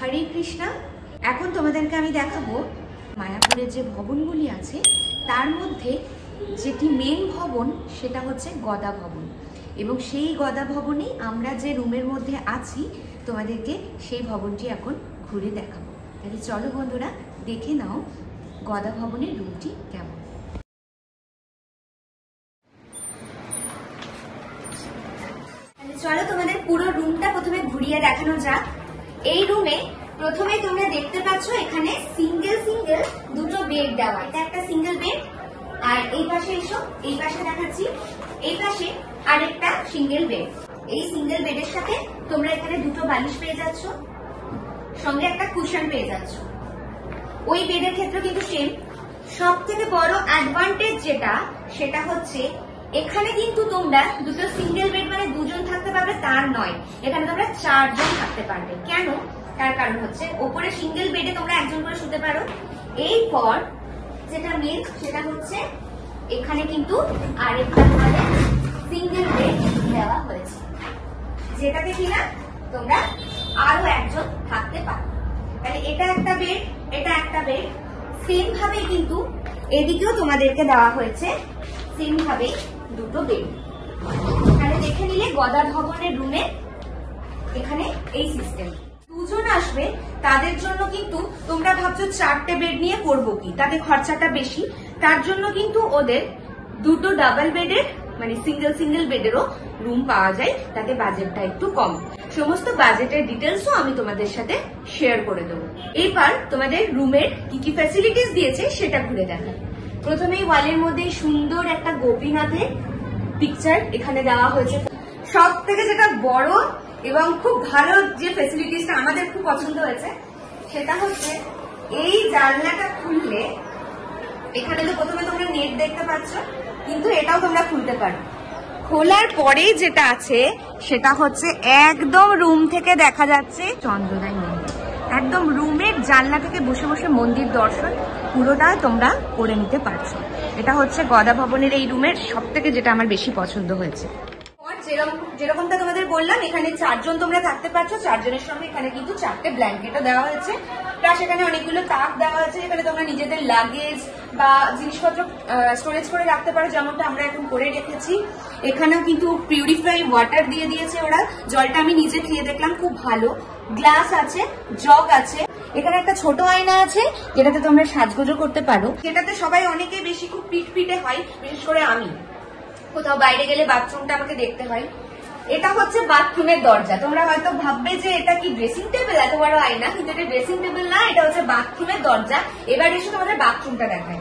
হরে কৃষ্ণা এখন তোমাদেরকে আমি দেখাবো মায়াপুরের যে ভবনগুলি আছে তার মধ্যে যেটি মেন ভবন সেটা হচ্ছে গদা ভবন এবং সেই গদা ভবনে আমরা যে রুমের মধ্যে আছি তোমাদেরকে সেই ভবনটি এখন ঘুরে দেখাবো তাহলে চলো বন্ধুরা দেখে নাও গদা ভবনের রুমটি কেমন চলো তোমাদের পুরো রুমটা প্রথমে ঘুরিয়ে দেখানো যাক এই রুমে প্রথমে তোমরা দেখতে পাচ্ছ এখানে সিঙ্গেল সিঙ্গেল দুটো বেড দেওয়া এটা একটা সিঙ্গেল বেড আর এই পাশে এসো এই পাশে দেখাচ্ছি এই পাশে আরেকটা সিঙ্গেল বেড এই সিঙ্গেল বেডের সাথে তোমরা এখানে দুটো বালিশ পেয়ে যাচ্ছ সঙ্গে একটা কুশন পেয়ে যাচ্ছ ওই বেডের ক্ষেত্রে কিন্তু সেম সব থেকে বড় অ্যাডভান্টেজ যেটা সেটা হচ্ছে এখানে কিন্তু তোমরা দুটো সিঙ্গেল বেড মানে দুজন থাকতে পারবে তার নয় এখানে তোমরা চারজন থাকতে পারবে কেন তার কারণ হচ্ছে ওপরে সিঙ্গেল বেডে তোমরা একজন করে শুতে পারো এরপর যেটা মেন সেটা হচ্ছে এখানে কিন্তু আরেকটা সিঙ্গেল বেড দেওয়া হয়েছে যেটাতে কিনা তোমরা আরো একজন থাকতে পারো তাহলে এটা একটা বেড এটা একটা বেড সেম ভাবে কিন্তু এদিকেও তোমাদেরকে দেওয়া হয়েছে সেম ভাবে দুটো বেড এখানে দেখে নিলে গদা ভবনের রুমে এখানে এই সিস্টেম দুজন আসবে তাদের জন্য কিন্তু তোমরা ভাবছো চারটে বেড নিয়ে করবো কি তাদের খরচাটা বেশি তার জন্য কিন্তু ওদের দুটো ডাবল বেডের মানে সিঙ্গেল সিঙ্গেল বেডেরও রুম পাওয়া যায় তাতে বাজেটটা একটু কম সমস্ত বাজেটের ডিটেলসও আমি তোমাদের সাথে শেয়ার করে দেবো এইবার তোমাদের রুমের কি কি ফ্যাসিলিটিস দিয়েছে সেটা ঘুরে দেখা প্রথমেই ওয়ালের মধ্যে সুন্দর একটা গোপীনাথের পিকচার এখানে দেওয়া হয়েছে সব থেকে যেটা বড় এবং খুব ভালো যে ফেসিলিটিসটা আমাদের খুব পছন্দ হয়েছে সেটা হচ্ছে এই জানলাটা খুললে এখানে তো প্রথমে তোমরা নেট দেখতে পাচ্ছ কিন্তু এটাও তোমরা খুলতে পারো খোলার পরে যেটা আছে সেটা হচ্ছে একদম রুম থেকে দেখা যাচ্ছে চন্দ্রদায় মন্দির একদম রুমের জানলা থেকে বসে বসে মন্দির দর্শন পুরোটা তোমরা করে নিতে পারছো এটা হচ্ছে গদা ভবনের এই রুমের সব থেকে যেটা আমার বেশি পছন্দ হয়েছে যেরকমটা তোমাদের বললাম এখানে চারজন তোমরা থাকতে পারছো চারজনের সঙ্গে এখানে কিন্তু চারটে ব্ল্যাঙ্কেটও দেওয়া হয়েছে প্লাস এখানে অনেকগুলো তাক দেওয়া হয়েছে যেখানে তোমরা নিজেদের লাগেজ বা জিনিসপত্র স্টোরেজ করে রাখতে পারো যেমনটা আমরা এখন করে রেখেছি এখানেও কিন্তু পিউরিফাই ওয়াটার দিয়ে দিয়েছে ওরা জলটা আমি নিজে খেয়ে দেখলাম খুব ভালো গ্লাস আছে জগ আছে এখানে একটা ছোট আয়না আছে যেটাতে তোমরা সাজগোজও করতে পারো যেটাতে সবাই অনেকে বেশি খুব পিটপিটে হয় বিশেষ করে আমি কোথাও বাইরে গেলে বাথরুমটা আমাকে দেখতে হয় এটা হচ্ছে বাথরুমের দরজা তোমরা হয়তো ভাববে যে এটা কি ড্রেসিং টেবিল এত বড় আয়না কিন্তু এটা ড্রেসিং টেবিল না এটা হচ্ছে বাথরুমের দরজা এবার এসে তোমাদের বাথরুমটা দেখায়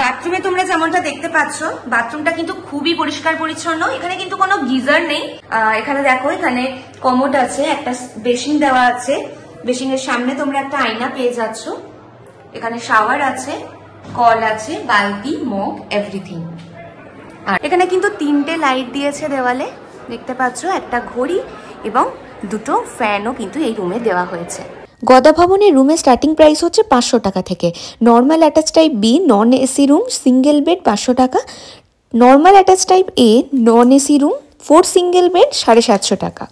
বাথরুমে তোমরা যেমনটা দেখতে পাচ্ছ বাথরুমটা কিন্তু খুবই পরিষ্কার পরিচ্ছন্ন এখানে কিন্তু কোনো গিজার নেই এখানে দেখো এখানে কমোড আছে একটা বেসিন দেওয়া আছে এর সামনে তোমরা একটা আয়না পেয়ে যাচ্ছ এখানে শাওয়ার আছে কল আছে বালতি মগ এভরিথিং আর এখানে কিন্তু তিনটে লাইট দিয়েছে দেওয়ালে দেখতে পাচ্ছ একটা ঘড়ি এবং দুটো ফ্যানও কিন্তু এই রুমে দেওয়া হয়েছে গদা ভবনের রুমে স্টার্টিং প্রাইস হচ্ছে পাঁচশো টাকা থেকে normal attach type B non AC room single bed পাঁচশো টাকা normal attach type A non AC room four single bed সাড়ে সাতশো টাকা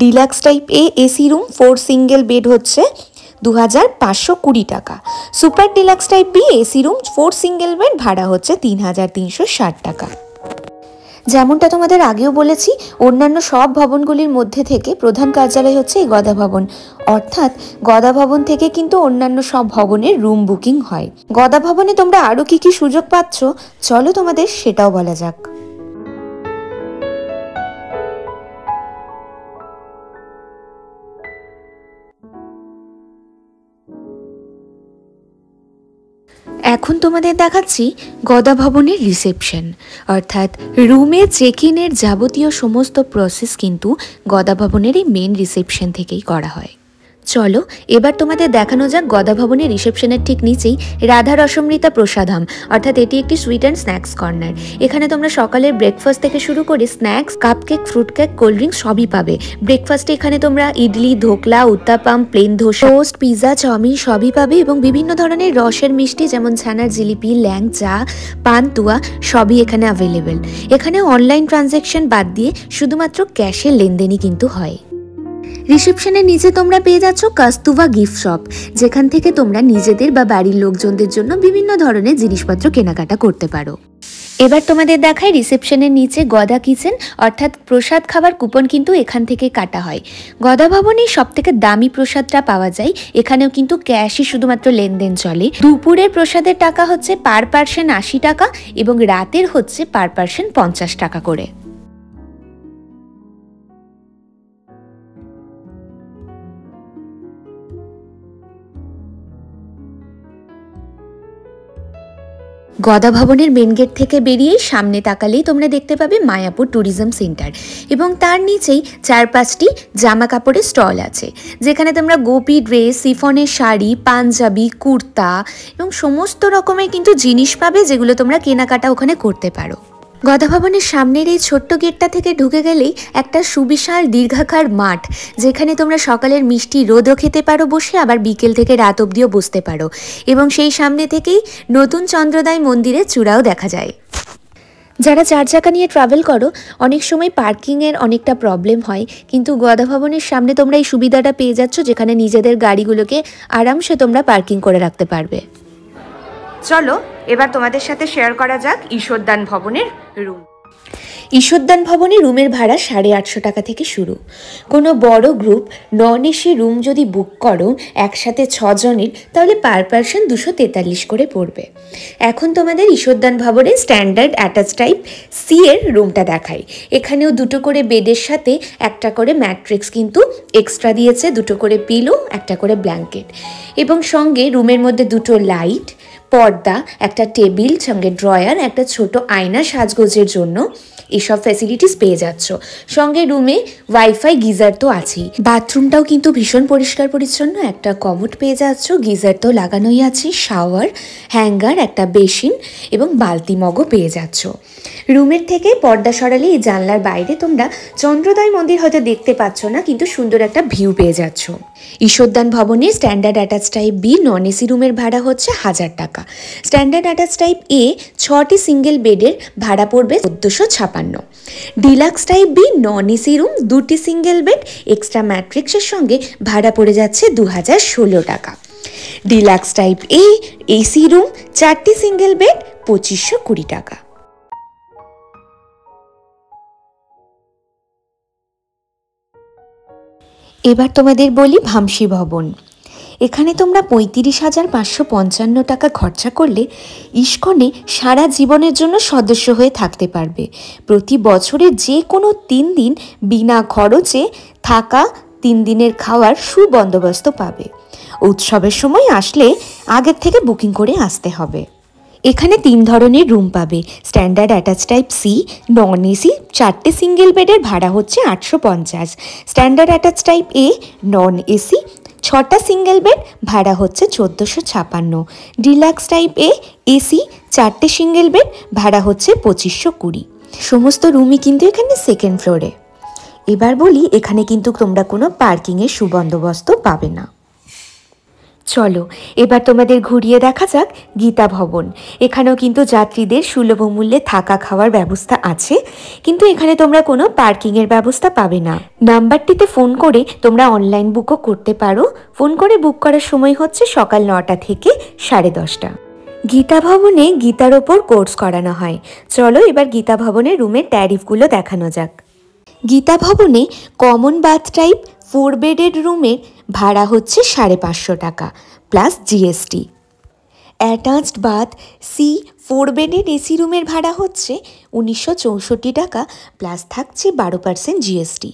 deluxe type A AC room four single bed হচ্ছে দু হাজার পাঁচশো কুড়ি টাকা super deluxe type B AC room four single bed ভাড়া হচ্ছে তিন হাজার তিনশো ষাট টাকা যেমনটা তোমাদের আগেও বলেছি অন্যান্য সব ভবনগুলির মধ্যে থেকে প্রধান কার্যালয় হচ্ছে এই গদা ভবন অর্থাৎ গদা ভবন থেকে কিন্তু অন্যান্য সব ভবনের রুম বুকিং হয় গদা ভবনে তোমরা আরও কি কি সুযোগ পাচ্ছ চলো তোমাদের সেটাও বলা যাক এখন তোমাদের দেখাচ্ছি গদা ভবনের রিসেপশন অর্থাৎ রুমে চেক ইনের যাবতীয় সমস্ত প্রসেস কিন্তু গদা ভবনের এই মেন রিসেপশন থেকেই করা হয় চলো এবার তোমাদের দেখানো যাক গদা ভবনের রিসেপশনের ঠিক নিচেই রাধা রসমৃতা প্রসাদাম অর্থাৎ এটি একটি সুইট অ্যান্ড স্ন্যাক্স কর্নার এখানে তোমরা সকালের ব্রেকফাস্ট থেকে শুরু করে snacks cup cake fruit cake cold drinks সবই পাবে ব্রেকফাস্টে এখানে তোমরা idli dhokla uttapam plain dosa toast pizza chow mein সবই পাবে এবং বিভিন্ন ধরনের রসের মিষ্টি যেমন ছানার জিলিপি ল্যাংচা পান্তুয়া সবই এখানে অ্যাভেলেবেল এখানে অনলাইন ট্রানজ্যাকশন বাদ দিয়ে শুধুমাত্র ক্যাশের লেনদেনই কিন্তু হয় রিসেপশনের নিচে তোমরা পেয়ে যাচ্ছ কাস্তুভা গিফট শপ যেখান থেকে তোমরা নিজেদের বা বাড়ির লোকজনদের জন্য বিভিন্ন ধরনের জিনিসপত্র কেনাকাটা করতে পারো এবার তোমাদের দেখায় রিসেপশনের নিচে গদা কিচেন অর্থাৎ প্রসাদ খাবার কুপন কিন্তু এখান থেকে কাটা হয় গদা ভবনে সব থেকে দামি প্রসাদটা পাওয়া যায় এখানেও কিন্তু ক্যাশই শুধুমাত্র লেনদেন চলে দুপুরের প্রসাদের টাকা হচ্ছে পার পার্সেন্ট আশি টাকা এবং রাতের হচ্ছে পার পার্সেন্ট পঞ্চাশ টাকা করে গদা ভবনের মেন গেট থেকে বেরিয়েই সামনে তাকালেই তোমরা দেখতে পাবে মায়াপুর ট্যুরিজম সেন্টার এবং তার নিচেই চার পাঁচটি জামা কাপড়ের স্টল আছে যেখানে তোমরা গোপি ড্রেস সিফনের শাড়ি পাঞ্জাবি কুর্তা এবং সমস্ত রকমের কিন্তু জিনিস পাবে যেগুলো তোমরা কেনাকাটা ওখানে করতে পারো গদাভবনের সামনের এই ছোট্ট গেটটা থেকে ঢুকে গেলেই একটা সুবিশাল দীর্ঘাকার মাঠ যেখানে তোমরা সকালের মিষ্টি রোদও খেতে পারো বসে আবার বিকেল থেকে রাত অবধিও বসতে পারো এবং সেই সামনে থেকেই নতুন চন্দ্রদায় মন্দিরের চূড়াও দেখা যায় যারা চার চাকা নিয়ে ট্রাভেল করো অনেক সময় পার্কিংয়ের অনেকটা প্রবলেম হয় কিন্তু গদাভবনের সামনে তোমরা এই সুবিধাটা পেয়ে যাচ্ছ যেখানে নিজেদের গাড়িগুলোকে আরামসে তোমরা পার্কিং করে রাখতে পারবে চলো এবার তোমাদের সাথে শেয়ার করা যাক ঈশ্বরদান ভবনের রুম ঈশ্বরদান ভবনে রুমের ভাড়া সাড়ে আটশো টাকা থেকে শুরু কোনো বড় গ্রুপ নন এসি রুম যদি বুক করো একসাথে ছজনের তাহলে পার পারসন দুশো তেতাল্লিশ করে পড়বে এখন তোমাদের ঈশ্বরদান ভবনে স্ট্যান্ডার্ড অ্যাটাচ টাইপ সি এর রুমটা দেখাই এখানেও দুটো করে বেডের সাথে একটা করে ম্যাট্রিক্স কিন্তু এক্সট্রা দিয়েছে দুটো করে পিলো একটা করে ব্ল্যাঙ্কেট এবং সঙ্গে রুমের মধ্যে দুটো লাইট পর্দা একটা টেবিল সঙ্গে ড্রয়ার একটা ছোট আয়না সাজগোজের জন্য এসব ফ্যাসিলিটিস পেয়ে যাচ্ছ সঙ্গে রুমে ওয়াইফাই গিজার তো আছেই বাথরুমটাও কিন্তু ভীষণ পরিষ্কার পরিচ্ছন্ন একটা কমোড পেয়ে যাচ্ছ গিজার তো লাগানোই আছে শাওয়ার হ্যাঙ্গার একটা বেসিন এবং বালতি মগও পেয়ে যাচ্ছ রুমের থেকে পর্দা সরালে এই জানলার বাইরে তোমরা চন্দ্রদয় মন্দির হয়তো দেখতে পাচ্ছ না কিন্তু সুন্দর একটা ভিউ পেয়ে যাচ্ছ ঈশ্বরদান ভবনে standard attach type B non AC রুমের ভাড়া হচ্ছে হাজার টাকা টাকা স্ট্যান্ডার্ড অ্যাটাচ টাইপ এ ছটি সিঙ্গেল বেডের ভাড়া পড়বে চোদ্দোশো ছাপান্ন deluxe type B non AC room দুটি সিঙ্গেল বেড এক্সট্রা ম্যাট্রিক্সের সঙ্গে ভাড়া পড়ে যাচ্ছে দু হাজার ষোলো টাকা deluxe type A AC room চারটি সিঙ্গেল বেড পঁচিশশো কুড়ি টাকা এবার তোমাদের বলি ভামসি ভবন এখানে তোমরা পঁয়ত্রিশ হাজার পাঁচশো পঞ্চান্ন টাকা খরচা করলে ইস্কনে সারা জীবনের জন্য সদস্য হয়ে থাকতে পারবে প্রতি বছরে যে কোনো তিন দিন বিনা খরচে থাকা তিন দিনের খাওয়ার সুবন্দোবস্ত পাবে উৎসবের সময় আসলে আগের থেকে বুকিং করে আসতে হবে এখানে তিন ধরনের রুম পাবে standard attach type C non AC চারটে সিঙ্গেল বেডের ভাড়া হচ্ছে আটশো পঞ্চাশ standard attach type A non AC ছটা সিঙ্গেল বেড ভাড়া হচ্ছে চোদ্দোশো ছাপান্ন ডিলাক্স টাইপ এ এসি চারটে সিঙ্গেল বেড ভাড়া হচ্ছে পঁচিশশো কুড়ি সমস্ত রুমই কিন্তু এখানে সেকেন্ড ফ্লোরে এবার বলি এখানে কিন্তু তোমরা কোনো পার্কিংয়ের সুবন্দোবস্ত পাবে না চলো এবার তোমাদের ঘুরিয়ে দেখা যাক গীতা ভবন এখানেও কিন্তু যাত্রীদের সুলভ মূল্যে থাকা খাওয়ার ব্যবস্থা আছে কিন্তু এখানে তোমরা কোনো পার্কিংয়ের ব্যবস্থা পাবে না নাম্বারটিতে ফোন করে তোমরা অনলাইন বুকও করতে পারো ফোন করে বুক করার সময় হচ্ছে সকাল নটা থেকে সাড়ে দশটা গীতা ভবনে গীতার ওপর কোর্স করানো হয় চলো এবার গীতা ভবনের রুমের ট্যারিফগুলো দেখানো যাক গীতা ভবনে কমন বাথ টাইপ ফোর বেডের রুমের ভাড়া হচ্ছে সাড়ে পাঁচশো টাকা plus GST attached bath C four bedded AC রুমের ভাড়া হচ্ছে উনিশশো চৌষট্টি টাকা প্লাস থাকছে বারো পার্সেন্ট জিএসটি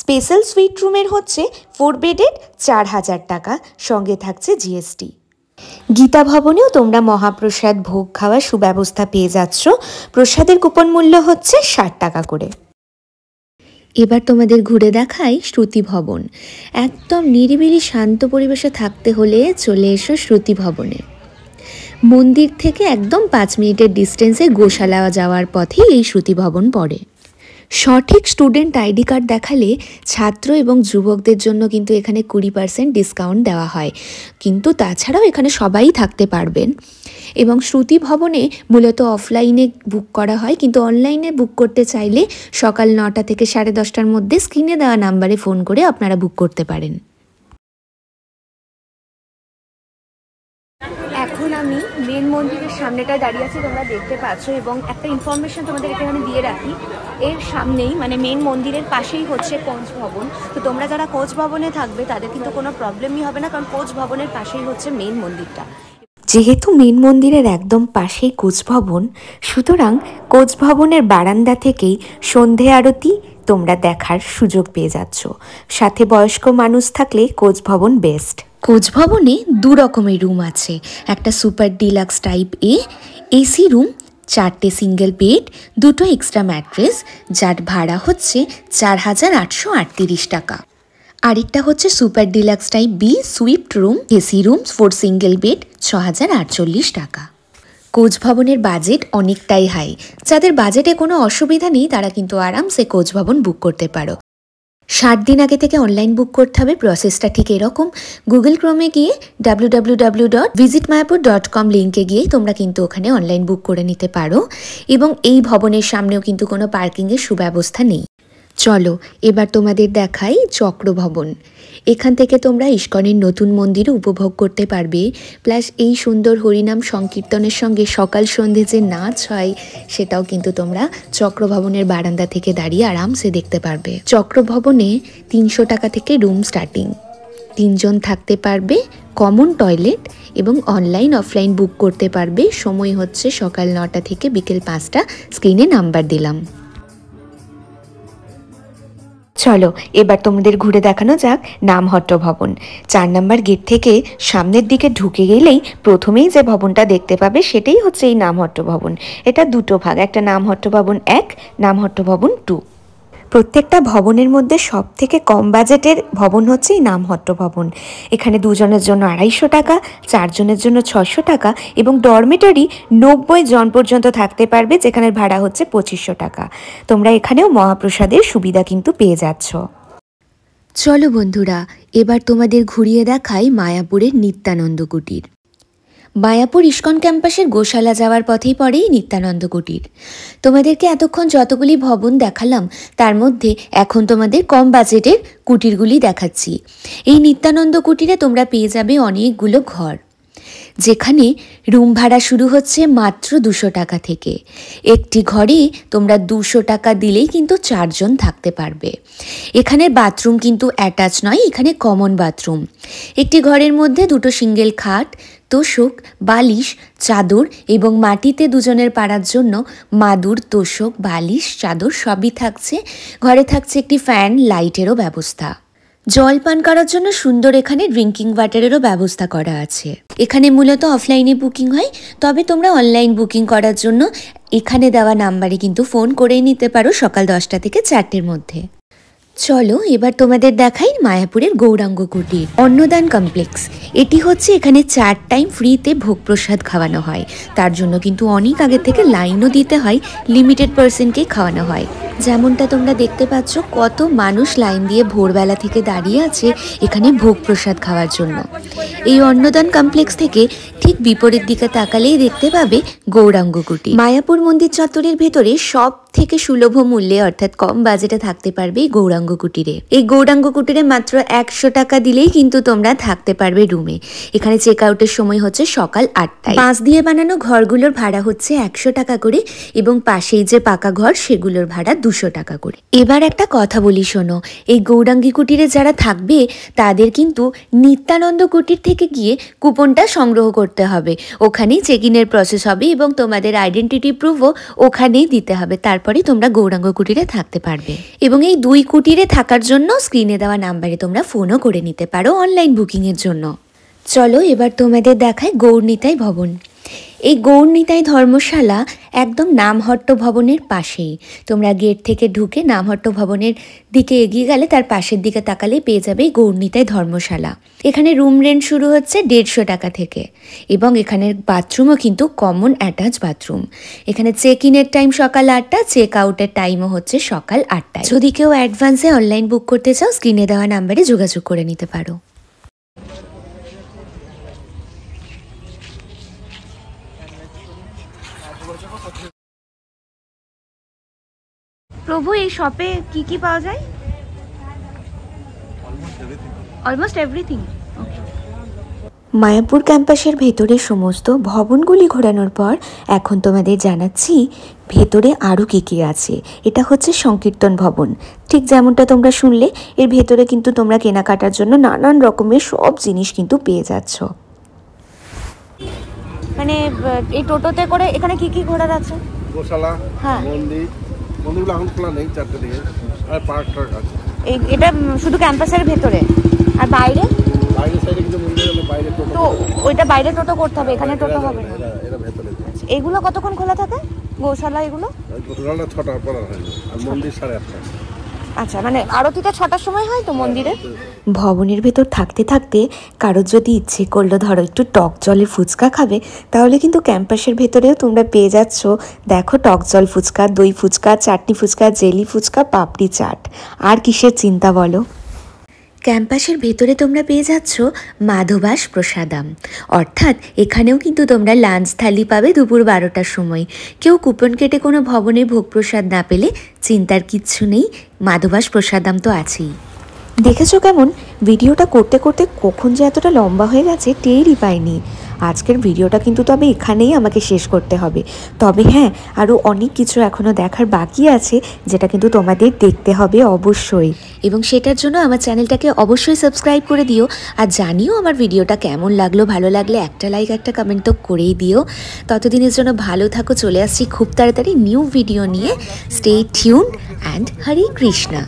স্পেশাল সুইট রুমের হচ্ছে ফোর বেডেড চার হাজার টাকা সঙ্গে থাকছে জিএসটি গীতা ভবনেও তোমরা মহাপ্রসাদ ভোগ খাওয়ার সুব্যবস্থা পেয়ে যাচ্ছ প্রসাদের কুপন মূল্য হচ্ছে ষাট টাকা করে এবার তোমাদের ঘুরে দেখাই শ্রুতি ভবন একদম নিরিবিলি শান্ত পরিবেশে থাকতে হলে চলে এসো শ্রুতি ভবনে মন্দির থেকে একদম পাঁচ মিনিটের ডিস্টেন্সে গোশালা যাওয়ার পথেই এই শ্রুতি ভবন পড়ে সঠিক স্টুডেন্ট আইডি কার্ড দেখালে ছাত্র এবং যুবকদের জন্য কিন্তু এখানে কুড়ি পার্সেন্ট ডিসকাউন্ট দেওয়া হয় কিন্তু তাছাড়াও এখানে সবাই থাকতে পারবেন এবং শ্রুতি ভবনে মূলত অফলাইনে বুক করা হয় কিন্তু অনলাইনে বুক করতে চাইলে সকাল নটা থেকে সাড়ে দশটার মধ্যে স্ক্রিনে দেওয়া নাম্বারে ফোন করে আপনারা বুক করতে পারেন সামনেটায় দাঁড়িয়ে আছি তোমরা দেখতে পাচ্ছ এবং একটা ইনফরমেশন তোমাদের এখানে দিয়ে রাখি এর সামনেই মানে মেন মন্দিরের পাশেই হচ্ছে কোচ ভবন তো তোমরা যারা কোচ ভবনে থাকবে তাদের কিন্তু কোনো প্রবলেমই হবে না কারণ কোচ ভবনের পাশেই হচ্ছে মেন মন্দিরটা যেহেতু মেন মন্দিরের একদম পাশেই কোচভবন সুতরাং কোচভবনের বারান্দা থেকেই সন্ধে আরতি তোমরা দেখার সুযোগ পেয়ে যাচ্ছ সাথে বয়স্ক মানুষ থাকলে কোচভবন বেস্ট কোচভবনে দু রকমের রুম আছে একটা super deluxe type A AC room চারটে সিঙ্গেল বেড দুটো এক্সট্রা ম্যাট্রেস যার ভাড়া হচ্ছে চার হাজার আটশো আটত্রিশ টাকা আরেকটা হচ্ছে super deluxe type B swift room AC room four single bed ছ হাজার আটচল্লিশ টাকা কোচভবনের বাজেট অনেকটাই হাই যাদের বাজেটে কোনো অসুবিধা নেই তারা কিন্তু আরামসে কোচভবন বুক করতে পারো ষাট দিন আগে থেকে অনলাইন বুক করতে হবে প্রসেসটা ঠিক এরকম গুগল ক্রমে গিয়ে W W W dot visit Mayapur dot com লিঙ্কে গিয়ে তোমরা কিন্তু ওখানে অনলাইন বুক করে নিতে পারো এবং এই ভবনের সামনেও কিন্তু কোনো পার্কিংয়ের সুব্যবস্থা নেই চলো এবার তোমাদের দেখাই চক্রভবন এখান থেকে তোমরা ইস্কনের নতুন মন্দিরও উপভোগ করতে পারবে প্লাস এই সুন্দর হরিনাম সংকীর্তনের সঙ্গে সকাল সন্ধে যে নাচ হয় সেটাও কিন্তু তোমরা চক্রভবনের বারান্দা থেকে দাঁড়িয়ে আরামসে দেখতে পারবে চক্রভবনে তিনশো টাকা থেকে রুম স্টার্টিং তিনজন থাকতে পারবে কমন টয়লেট এবং অনলাইন অফলাইন বুক করতে পারবে সময় হচ্ছে সকাল নটা থেকে বিকেল পাঁচটা স্ক্রিনে নাম্বার দিলাম চলো এবার তোমাদের ঘুরে দেখানো যাক নামহট্ট ভবন চার নাম্বার গেট থেকে সামনের দিকে ঢুকে গেলেই প্রথমেই যে ভবনটা দেখতে পাবে সেটাই হচ্ছে এই নামহট্ট ভবন এটা দুটো ভাগ একটা নামহট্ট ভবন এক নামহট্ট ভবন টু প্রত্যেকটা ভবনের মধ্যে সব থেকে কম বাজেটের ভবন হচ্ছে এই নামহট্ট ভবন এখানে দুজনের জন্য আড়াইশো টাকা চারজনের জন্য ছশো টাকা এবং ডরমেটারি নব্বই জন পর্যন্ত থাকতে পারবে যেখানের ভাড়া হচ্ছে পঁচিশশো টাকা তোমরা এখানেও মহাপ্রসাদের সুবিধা কিন্তু পেয়ে যাচ্ছ চলো বন্ধুরা এবার তোমাদের ঘুরিয়ে দেখাই মায়াপুরের নিত্যানন্দ কুটির মায়াপুর ইস্কন ক্যাম্পাসের গোশালা যাওয়ার পথেই পড়েই নিত্যানন্দ কুটির তোমাদেরকে এতক্ষণ যতগুলি ভবন দেখালাম তার মধ্যে এখন তোমাদের কম বাজেটের কুটিরগুলি দেখাচ্ছি এই নিত্যানন্দ কুটিরে তোমরা পেয়ে যাবে অনেকগুলো ঘর যেখানে রুম ভাড়া শুরু হচ্ছে মাত্র দুশো টাকা থেকে একটি ঘরে তোমরা দুশো টাকা দিলেই কিন্তু চারজন থাকতে পারবে এখানে বাথরুম কিন্তু অ্যাটাচ নয় এখানে কমন বাথরুম একটি ঘরের মধ্যে দুটো সিঙ্গেল খাট তোষক বালিশ চাদর এবং মাটিতে দুজনের পাড়ার জন্য মাদুর তোষক বালিশ চাদর সবই থাকছে ঘরে থাকছে একটি ফ্যান লাইটেরও ব্যবস্থা জল পান করার জন্য সুন্দর এখানে ড্রিঙ্কিং ওয়াটারেরও ব্যবস্থা করা আছে এখানে মূলত অফলাইনে বুকিং হয় তবে তোমরা অনলাইন বুকিং করার জন্য এখানে দেওয়া নাম্বারে কিন্তু ফোন করেই নিতে পারো সকাল দশটা থেকে চারটের মধ্যে চলো এবার তোমাদের দেখাই মায়াপুরের গৌরাঙ্গ কুটির অন্নদান কমপ্লেক্স এটি হচ্ছে এখানে চার টাইম ফ্রিতে ভোগ প্রসাদ খাওয়ানো হয় তার জন্য কিন্তু অনেক আগে থেকে লাইনও দিতে হয় লিমিটেড পার্সেন্টকেই খাওয়ানো হয় যেমনটা তোমরা দেখতে পাচ্ছ কত মানুষ লাইন দিয়ে ভোরবেলা থেকে দাঁড়িয়ে আছে এখানে ভোগ প্রসাদ খাওয়ার জন্য এই অন্নদান কমপ্লেক্স থেকে ঠিক বিপরীত দিকে তাকালেই দেখতে পাবে গৌরাঙ্গ কুটি মায়াপুর মন্দির চত্বরের ভেতরে সব থেকে সুলভ মূল্যে অর্থাৎ কম বাজেটে থাকতে পারবে গৌরাঙ্গ গৌরাঙ্গ কুটিরে এই গৌরাঙ্গ কুটিরে মাত্র একশো টাকা দিলেই কিন্তু তোমরা থাকতে পারবে রুমে এখানে চেক আউটের সময় হচ্ছে সকাল আটটায় বাঁশ দিয়ে বানানো ঘরগুলোর ভাড়া হচ্ছে একশো টাকা করে এবং পাশেই যে পাকা ঘর সেগুলোর ভাড়া দুশো টাকা করে এবার একটা কথা বলি শোনো এই গৌরাঙ্গী কুটিরে যারা থাকবে তাদের কিন্তু নিত্যানন্দ কুটির থেকে গিয়ে কুপনটা সংগ্রহ করতে হবে ওখানেই চেক ইনের প্রসেস হবে এবং তোমাদের আইডেন্টিটি প্রুফও ওখানেই দিতে হবে তারপরে তোমরা গৌরাঙ্গ কুটিরে থাকতে পারবে এবং এই দুই কুটির বাইরে থাকার জন্য স্ক্রিনে দেওয়া নাম্বারে তোমরা ফোনও করে নিতে পারো অনলাইন বুকিংয়ের জন্য চলো এবার তোমাদের দেখায় গৌরনিতাই ভবন এই গৌরনিতাই ধর্মশালা একদম নামহট্ট ভবনের পাশেই তোমরা গেট থেকে ঢুকে নামহট্ট ভবনের দিকে এগিয়ে গেলে তার পাশের দিকে তাকালেই পেয়ে যাবে এই গৌরনিতাই ধর্মশালা এখানে রুম রেন্ট শুরু হচ্ছে দেড়শো টাকা থেকে এবং এখানের বাথরুমও কিন্তু কমন অ্যাটাচ বাথরুম এখানে চেক ইনের টাইম সকাল আটটা চেক আউটের টাইমও হচ্ছে সকাল আটটায় যদি কেউ অ্যাডভান্সে অনলাইন বুক করতে চাও স্ক্রিনে দেওয়া নাম্বারে যোগাযোগ করে নিতে পারো প্রভু এই শপে কি কি পাওয়া যায় অলমোস্ট এভরিথিং মায়াপুর ক্যাম্পাসের ভেতরে সমস্ত ভবনগুলি ঘোরানোর পর এখন তোমাদের জানাচ্ছি ভেতরে আরও কী কী আছে এটা হচ্ছে সংকীর্তন ভবন ঠিক যেমনটা তোমরা শুনলে এর ভেতরে কিন্তু তোমরা কেনাকাটার জন্য নানান রকমের সব জিনিস কিন্তু পেয়ে যাচ্ছ মানে এই টোটোতে করে এখানে কি কি ঘোরার আছে গোশালা হ্যাঁ মন্দির মন্দিরগুলো এখন খোলা নেই চারটে দিকে আর পার্ক টার্ক আছে এটা শুধু ক্যাম্পাসের ভেতরে আর বাইরে বাইরে বাইরে তো ওইটা বাইরে টোটো করতে হবে এখানে টোটো হবে না ভেতরে আচ্ছা, এগুলো কতক্ষণ খোলা থাকে গোশালা এগুলো গোশালা ছটার পর হয় আর মন্দির সাড়ে আটটা আচ্ছা মানে আরতিটা ছটার সময় হয় তো মন্দিরে ভবনের ভেতর থাকতে থাকতে কারোর যদি ইচ্ছে করলো ধরো একটু টক জলের ফুচকা খাবে তাহলে কিন্তু ক্যাম্পাসের ভেতরেও তোমরা পেয়ে যাচ্ছ দেখো টক জল ফুচকা দই ফুচকা চাটনি ফুচকা জেলি ফুচকা পাপড়ি চাট আর কিসের চিন্তা বলো ক্যাম্পাসের ভেতরে তোমরা পেয়ে যাচ্ছ মাধবাস প্রসাদাম অর্থাৎ এখানেও কিন্তু তোমরা লাঞ্চ থালি পাবে দুপুর বারোটার সময় কেউ কুপন কেটে কোনো ভবনে ভোগ প্রসাদ না পেলে চিন্তার কিচ্ছু নেই মাধবাস প্রসাদাম তো আছেই দেখেছো কেমন ভিডিওটা করতে করতে কখন যে এতটা লম্বা হয়ে গেছে টেরই পাইনি আজকের ভিডিওটা কিন্তু তবে এখানেই আমাকে শেষ করতে হবে তবে হ্যাঁ আরও অনেক কিছু এখনও দেখার বাকি আছে যেটা কিন্তু তোমাদের দেখতে হবে অবশ্যই এবং সেটার জন্য আমার চ্যানেলটাকে অবশ্যই সাবস্ক্রাইব করে দিও আর জানিও আমার ভিডিওটা কেমন লাগলো ভালো লাগলে একটা লাইক একটা কমেন্ট তো করেই দিও ততদিনের জন্য ভালো থাকো চলে আসছি খুব তাড়াতাড়ি নিউ ভিডিও নিয়ে stay tune and Hare Krishna